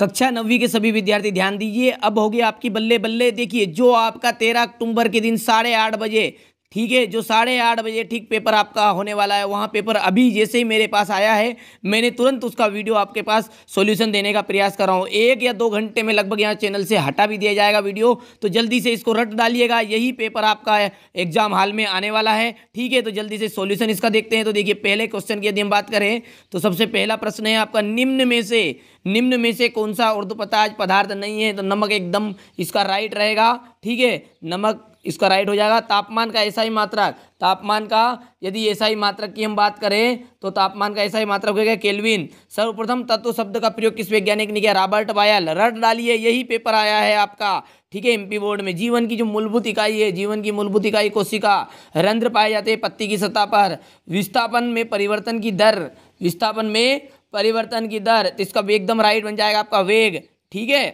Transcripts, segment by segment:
कक्षा नवी के सभी विद्यार्थी ध्यान दीजिए अब होगी आपकी बल्ले बल्ले देखिए जो आपका तेरह अक्टूबर के दिन साढ़े आठ बजे ठीक है जो साढ़े आठ बजे ठीक पेपर आपका होने वाला है वहाँ पेपर अभी जैसे ही मेरे पास आया है मैंने तुरंत उसका वीडियो आपके पास सॉल्यूशन देने का प्रयास कर रहा हूँ एक या दो घंटे में लगभग यहाँ चैनल से हटा भी दिया जाएगा वीडियो तो जल्दी से इसको रट डालिएगा यही पेपर आपका एग्जाम हाल में आने वाला है ठीक है तो जल्दी से सोल्यूशन इसका देखते हैं तो देखिए पहले क्वेश्चन की यदि हम बात करें तो सबसे पहला प्रश्न है आपका निम्न में से निम्न में से कौन सा उर्दू पताज पदार्थ नहीं है तो नमक एकदम इसका राइट रहेगा ठीक है नमक इसका राइट हो जाएगा तापमान का ऐसा ही मात्रक तापमान का यदि ऐसा ही मात्रक की हम बात करें तो तापमान का ऐसा ही मात्रक हो गया केल्विन सर्वप्रथम तत्व शब्द का प्रयोग किस वैज्ञानिक ने किया रॉबर्ट बायल रट डालिए यही पेपर आया है आपका ठीक है एमपी बोर्ड में जीवन की जो मूलभूत इकाई है जीवन की मूलभूत इकाई कोशिका रंध्र पाए जाते हैं पत्ती की सतह पर विस्थापन में परिवर्तन की दर विस्थापन में परिवर्तन की दर तो इसका एकदम राइट बन जाएगा आपका वेग ठीक है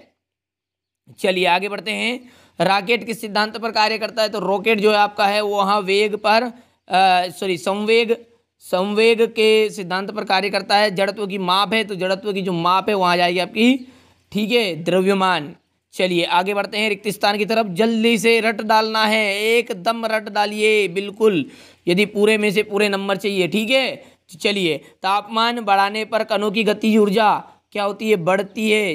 चलिए आगे बढ़ते हैं रॉकेट किस सिद्धांत पर कार्य करता है तो रॉकेट जो है आपका है वो वहाँ वेग पर सॉरी संवेग संवेग के सिद्धांत पर कार्य करता है जड़त्व की माप है तो जड़त्व की जो माप है वहाँ जाएगी आपकी ठीक है द्रव्यमान चलिए आगे बढ़ते हैं रिक्त स्थान की तरफ जल्दी से रट डालना है एकदम रट डालिए बिल्कुल यदि पूरे में से पूरे नंबर चाहिए ठीक है चलिए तापमान बढ़ाने पर कणों की गतिज ऊर्जा क्या होती है बढ़ती है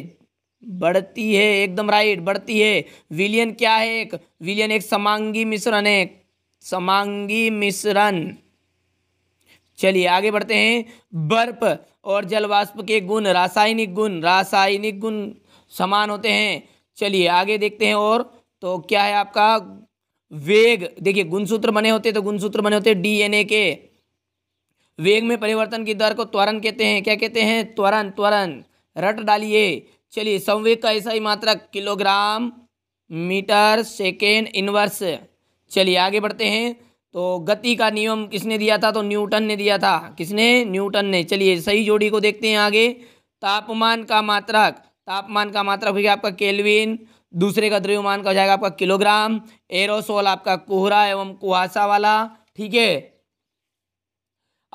बढ़ती है एकदम राइट बढ़ती है विलियन क्या है एक विलियन एक समांगी मिश्रण है समांगी मिश्रण चलिए आगे बढ़ते हैं बर्फ और जलवाष्प के गुण रासायनिक गुण रासायनिक गुण समान होते हैं चलिए आगे देखते हैं और तो क्या है आपका वेग देखिए गुणसूत्र बने होते हैं तो गुणसूत्र बने होते हैं डीएनए के वेग में परिवर्तन की दर को त्वरण कहते हैं क्या कहते हैं त्वरण त्वरण रट डालिए चलिए संवेग का ऐसा ही मात्रा किलोग्राम मीटर सेकेंड इनवर्स चलिए आगे बढ़ते हैं तो गति का नियम किसने दिया था तो न्यूटन ने दिया था किसने न्यूटन ने चलिए सही जोड़ी को देखते हैं आगे तापमान का मात्रक तापमान का मात्रक हो गया आपका केल्विन दूसरे का द्रव्यमान का हो जाएगा आपका किलोग्राम एरोसोल आपका कोहरा एवं कुहासा वाला ठीक है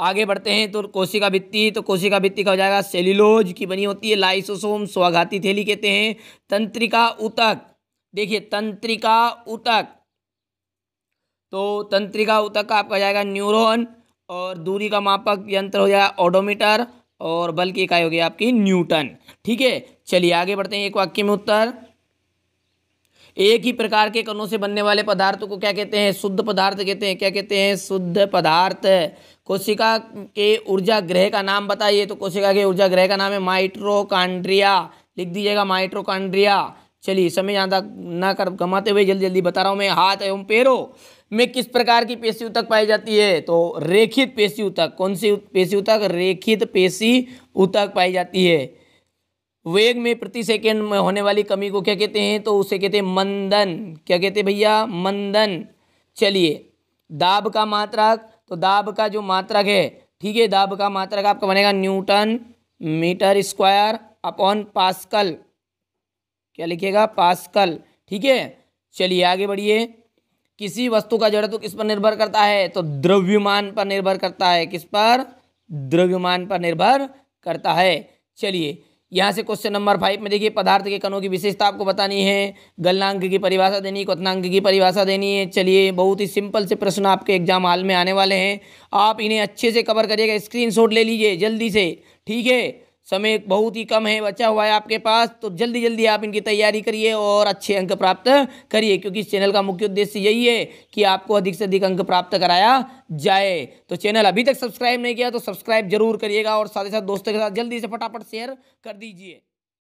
आगे बढ़ते हैं तो कोशिका भित्ति तो कोशिका भित्ति का हो जाएगा सेल्यूलोज की बनी होती है लाइसोसोम स्वाघाती थैली कहते हैं तंत्रिका उतक देखिए तंत्रिका उतक तो तंत्रिका उतक का आपका जाएगा न्यूरोन और दूरी का मापक यंत्र हो जाएगा ऑडोमीटर और बल्कि इकाई हो गया आपकी न्यूटन ठीक है चलिए आगे बढ़ते हैं एक वाक्य में उत्तर एक ही प्रकार के कणों से बनने वाले पदार्थों को क्या कहते हैं शुद्ध पदार्थ कहते हैं क्या कहते हैं शुद्ध पदार्थ कोशिका के ऊर्जा ग्रह का नाम बताइए तो कोशिका के ऊर्जा ग्रह का नाम है माइट्रोकांड्रिया लिख दीजिएगा माइट्रोकांड्रिया चलिए समय ज़्यादा ना कर गमाते हुए जल्दी जल्दी बता रहा हूँ मैं हाथ एवं पैरों में किस प्रकार की पेशी उतक पाई जाती है तो रेखित पेशी उतक कौन सी पेशी उतक रेखित पेशी उतक पाई जाती है वेग में प्रति सेकेंड में होने वाली कमी को क्या कहते हैं तो उसे कहते हैं मंदन क्या कहते हैं भैया मंदन चलिए दाब का मात्रक तो दाब का जो मात्रक है ठीक है दाब का मात्रक आपका बनेगा newton metre square upon pascal क्या लिखिएगा पास्कल ठीक है चलिए आगे बढ़िए किसी वस्तु का जड़त्व तो किस पर निर्भर करता है तो द्रव्यमान पर निर्भर करता है किस पर द्रव्यमान पर निर्भर करता है चलिए यहाँ से क्वेश्चन नंबर फाइव में देखिए पदार्थ के कणों की विशेषता आपको बतानी है गलनांक की परिभाषा देनी है क्वनांक की परिभाषा देनी है चलिए बहुत ही सिंपल से प्रश्न आपके एग्जाम हाल में आने वाले हैं आप इन्हें अच्छे से कवर करिएगा स्क्रीनशॉट ले लीजिए जल्दी से ठीक है समय बहुत ही कम है बचा हुआ है आपके पास तो जल्दी जल्दी आप इनकी तैयारी करिए और अच्छे अंक प्राप्त करिए क्योंकि इस चैनल का मुख्य उद्देश्य यही है कि आपको अधिक से अधिक अंक प्राप्त कराया जाए तो चैनल अभी तक सब्सक्राइब नहीं किया तो सब्सक्राइब जरूर करिएगा और साथ ही साथ दोस्तों के साथ जल्दी से फटाफट शेयर कर दीजिए